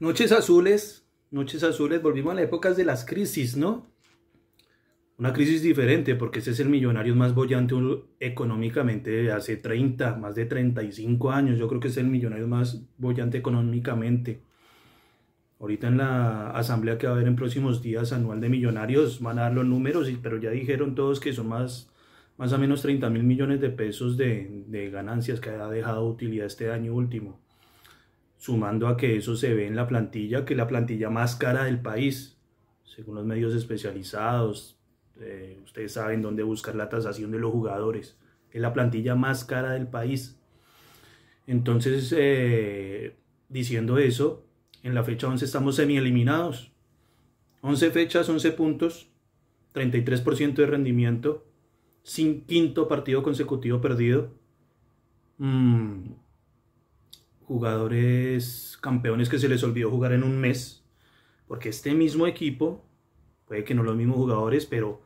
Noches azules, noches azules, volvimos a las épocas de las crisis, ¿no? Una crisis diferente porque ese es el millonario más bollante económicamente de hace 30, más de 35 años. Yo creo que es el millonario más bollante económicamente. Ahorita en la asamblea que va a haber en próximos días anual de millonarios van a dar los números, pero ya dijeron todos que son más, más o menos 30 mil millones de pesos de ganancias que ha dejado utilidad este año último sumando a que eso se ve en la plantilla, que la plantilla más cara del país, según los medios especializados, eh, ustedes saben dónde buscar la tasación de los jugadores, es la plantilla más cara del país. Entonces, eh, diciendo eso, en la fecha 11 estamos semi-eliminados. 11 fechas, 11 puntos, 33% de rendimiento, sin quinto partido consecutivo perdido. Mm, jugadores campeones que se les olvidó jugar en un mes, porque este mismo equipo, puede que no los mismos jugadores, pero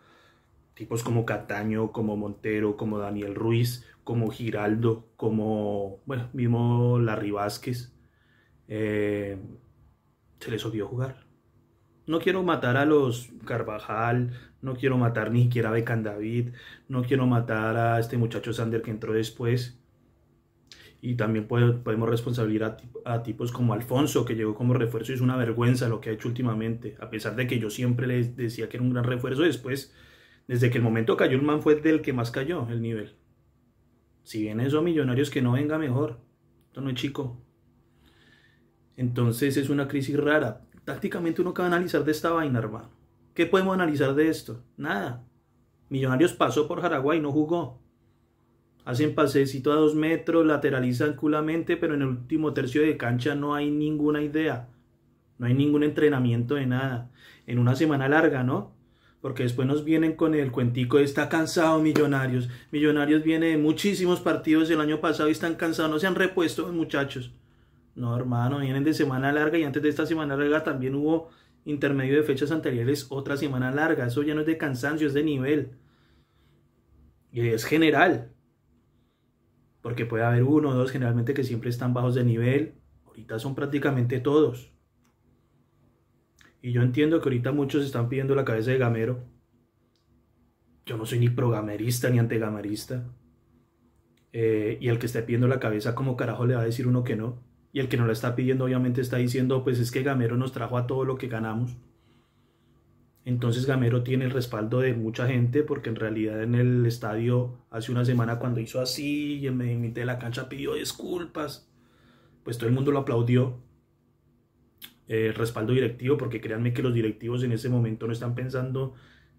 tipos como Cataño, como Montero, como Daniel Ruiz, como Giraldo, como, bueno, mismo Larry Vázquez, eh, se les olvidó jugar. No quiero matar a los Carvajal, no quiero matar ni siquiera a Becan David, no quiero matar a este muchacho Sander que entró después, y también podemos responsabilizar a, tipos como Alfonso, que llegó como refuerzo y es una vergüenza lo que ha hecho últimamente, a pesar de que yo siempre le decía que era un gran refuerzo, después, desde que el momento cayó el man fue del que más cayó el nivel. Si bien eso millonarios que no venga mejor, esto no es chico. Entonces es una crisis rara. Tácticamente uno que va a analizar de esta vaina, hermano. ¿Qué podemos analizar de esto? Nada. Millonarios pasó por Paraguay y no jugó hacen pasecito a dos metros, lateralizan culamente, pero en el último tercio de cancha no hay ninguna idea, no hay ningún entrenamiento de nada. En una semana larga, ¿no? Porque después nos vienen con el cuentico de está cansado Millonarios. Millonarios viene de muchísimos partidos el año pasado y están cansados, no se han repuesto, muchachos. No, hermano, vienen de semana larga y antes de esta semana larga también hubo intermedio de fechas anteriores otra semana larga. Eso ya no es de cansancio, es de nivel. Y es general porque puede haber uno o dos generalmente que siempre están bajos de nivel, ahorita son prácticamente todos. Y yo entiendo que ahorita muchos están pidiendo la cabeza de gamero. Yo no soy ni progamerista ni antegamerista. Eh, y el que esté pidiendo la cabeza, como carajo le va a decir uno que no? Y el que no la está pidiendo obviamente está diciendo, pues es que Gamero nos trajo a todo lo que ganamos. Entonces Gamero tiene el respaldo de mucha gente porque en realidad en el estadio hace una semana cuando hizo así y en medio de la cancha pidió disculpas, pues todo el mundo lo aplaudió. el eh, respaldo directivo porque créanme que los directivos en ese momento no están pensando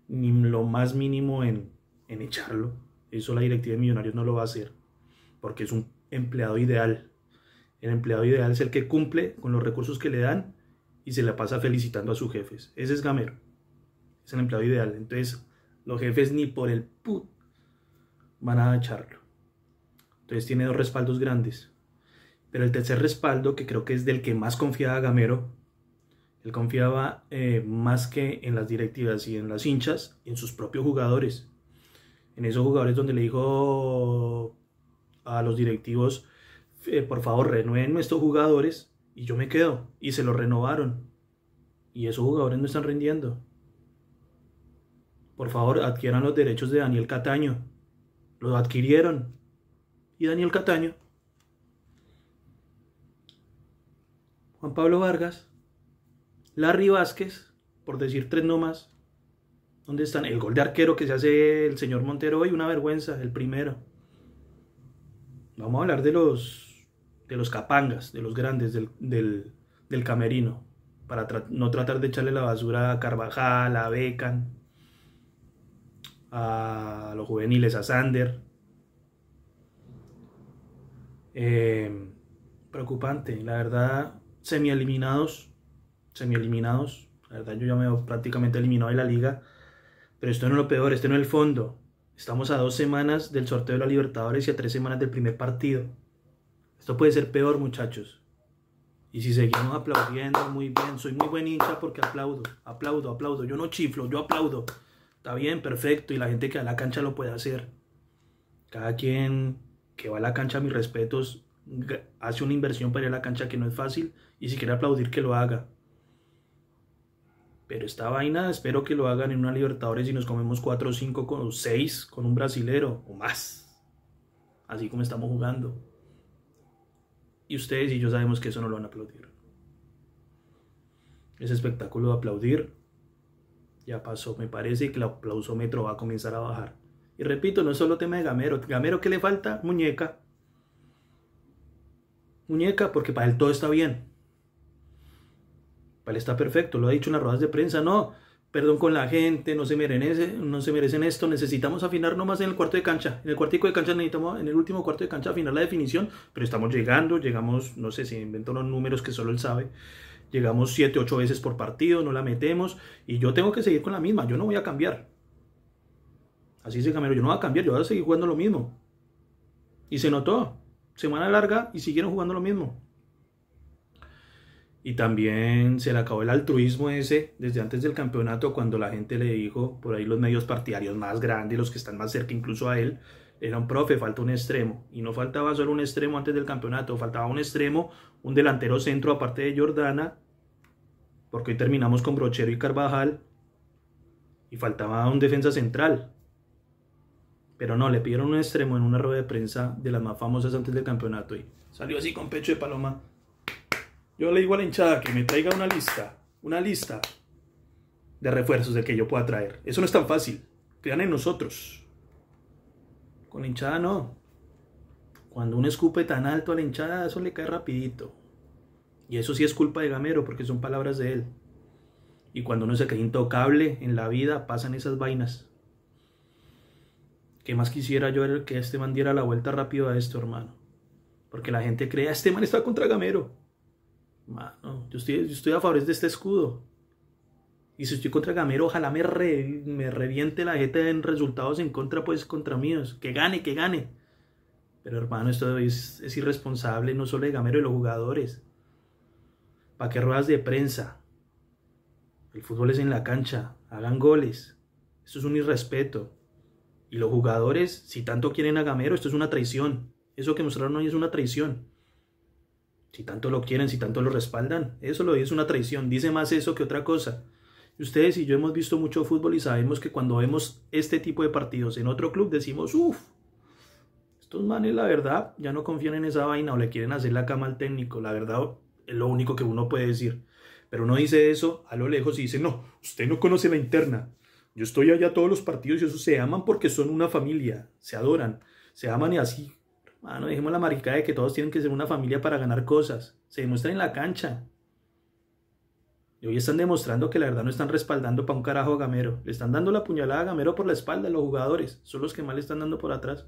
ni lo más mínimo en, en echarlo. Eso la directiva de Millonarios no lo va a hacer porque es un empleado ideal. El empleado ideal es el que cumple con los recursos que le dan y se la pasa felicitando a sus jefes. Ese es Gamero es el empleado ideal. Entonces, los jefes ni por el put van a echarlo. Entonces, tiene dos respaldos grandes. Pero el tercer respaldo, que creo que es del que más confiaba Gamero, él confiaba eh, más que en las directivas y en las hinchas, en sus propios jugadores. En esos jugadores donde le dijo a los directivos, eh, por favor, renueven nuestros jugadores y yo me quedo. Y se lo renovaron. Y esos jugadores no están rindiendo. Por favor, adquieran los derechos de Daniel Cataño. los adquirieron. Y Daniel Cataño. Juan Pablo Vargas. Larry Vázquez, por decir tres nomás. ¿Dónde están? El gol de arquero que se hace el señor Montero hoy, una vergüenza, el primero. Vamos a hablar de los de los capangas, de los grandes del, del, camerino, para no tratar de echarle la basura a Carvajal, a Becan, a los juveniles, a Sander. Em, preocupante, la verdad, semi-eliminados, semi-eliminados. La verdad, yo ya me he prácticamente eliminado de la liga. Pero esto no es lo peor, esto no es el fondo. Estamos a dos semanas del sorteo de la Libertadores y a tres semanas del primer partido. Esto puede ser peor, muchachos. Y si seguimos aplaudiendo, muy bien. Soy muy buen hincha porque aplaudo, aplaudo, aplaudo. Yo no chiflo, yo aplaudo. Está bien, perfecto. Y la gente que va a la cancha lo puede hacer. Cada quien que va a la cancha, mis respetos, hace una inversión para ir a la cancha que no es fácil. Y si quiere aplaudir, que lo haga. Pero esta vaina espero que lo hagan en una Libertadores y nos comemos 4 o 5 o 6 con un brasilero o más. Así como estamos jugando. Y ustedes y yo sabemos que eso no lo van a aplaudir. Ese espectáculo de aplaudir ya pasó, me parece que el aplausómetro va a comenzar a bajar. Y repito, no es solo tema de Gamero. Gamero, ¿qué le falta? Muñeca. Muñeca, porque para él todo está bien. Para él está perfecto, lo ha dicho en las ruedas de prensa. No, perdón con la gente, no se merecen, no se merecen esto. Necesitamos afinar nomás en el cuarto de cancha. En el cuartico de cancha necesitamos, en el último cuarto de cancha, afinar la definición. Pero estamos llegando, llegamos, no sé si inventó unos números que solo él sabe llegamos 7, 8 veces por partido, no la metemos y yo tengo que seguir con la misma, yo no voy a cambiar. Así dice Camero, yo no voy a cambiar, yo voy a seguir jugando lo mismo. Y se notó, semana larga y siguieron jugando lo mismo. Y también se le acabó el altruismo ese desde antes del campeonato cuando la gente le dijo, por ahí los medios partidarios más grandes, los que están más cerca incluso a él, era un profe, falta un extremo. Y no faltaba solo un extremo antes del campeonato, faltaba un extremo, un delantero centro aparte de Jordana, porque hoy terminamos con Brochero y Carvajal, y faltaba un defensa central. Pero no, le pidieron un extremo en una rueda de prensa de las más famosas antes del campeonato y salió así con pecho de paloma. Yo le digo a la hinchada que me traiga una lista, una lista de refuerzos de que yo pueda traer. Eso no es tan fácil. Crean en nosotros. Con la hinchada no. Cuando uno escupe tan alto a la hinchada, eso le cae rapidito. Y eso sí es culpa de Gamero, porque son palabras de él. Y cuando uno se cae intocable en la vida, pasan esas vainas. ¿Qué más quisiera yo que este man diera la vuelta rápido a esto, hermano? Porque la gente cree, ah, este man está contra Gamero. Mano, yo estoy, yo estoy a favor de este escudo. Y si estoy contra Gamero, ojalá me, reviente la gente en resultados en contra, pues contra míos. Que gane, que gane. Pero hermano, esto es, irresponsable, no solo de Gamero y los jugadores. ¿Para qué ruedas de prensa? El fútbol es en la cancha, hagan goles. Esto es un irrespeto. Y los jugadores, si tanto quieren a Gamero, esto es una traición. Eso que mostraron hoy es una traición. Si tanto lo quieren, si tanto lo respaldan, eso lo es una traición. Dice más eso que otra cosa. Ustedes y yo hemos visto mucho fútbol y sabemos que cuando vemos este tipo de partidos en otro club decimos, uff, estos manes la verdad ya no confían en esa vaina o le quieren hacer la cama al técnico, la verdad es lo único que uno puede decir. Pero uno dice eso a lo lejos y dice, no, usted no conoce la interna. Yo estoy allá todos los partidos y eso se aman porque son una familia, se adoran, se aman y así. no dejemos la maricada de que todos tienen que ser una familia para ganar cosas. Se demuestra en la cancha, y hoy están demostrando que la verdad no están respaldando para un carajo a Gamero. Le están dando la puñalada a Gamero por la espalda a los jugadores. Son los que más le están dando por atrás.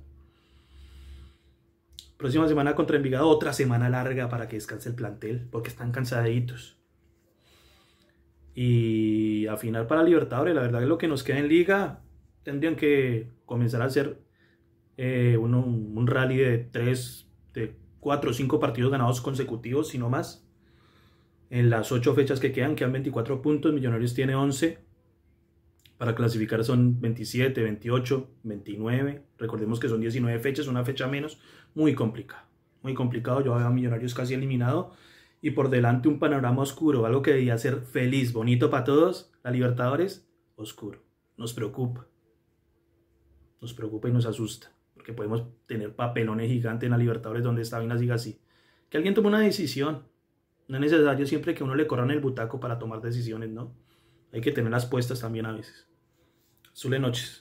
Próxima semana contra Envigado, otra semana larga para que descanse el plantel, porque están cansaditos. Y al final para Libertadores, la verdad es lo que nos queda en liga, tendrían que comenzar a hacer eh, un rally de tres, de cuatro o cinco partidos ganados consecutivos, si no más en las ocho fechas que quedan, quedan 24 puntos, Millonarios tiene 11. Para clasificar son 27, 28, 29. Recordemos que son 19 fechas, una fecha menos. Muy complicado, muy complicado. Yo veo a Millonarios casi eliminado. Y por delante un panorama oscuro, algo que debía ser feliz, bonito para todos. La Libertadores, oscuro. Nos preocupa. Nos preocupa y nos asusta. Porque podemos tener papelones gigantes en la Libertadores donde esta vaina siga así. Que alguien tome una decisión. No es necesario siempre que uno le corran el butaco para tomar decisiones, ¿no? Hay que tenerlas puestas también a veces. Sule noches.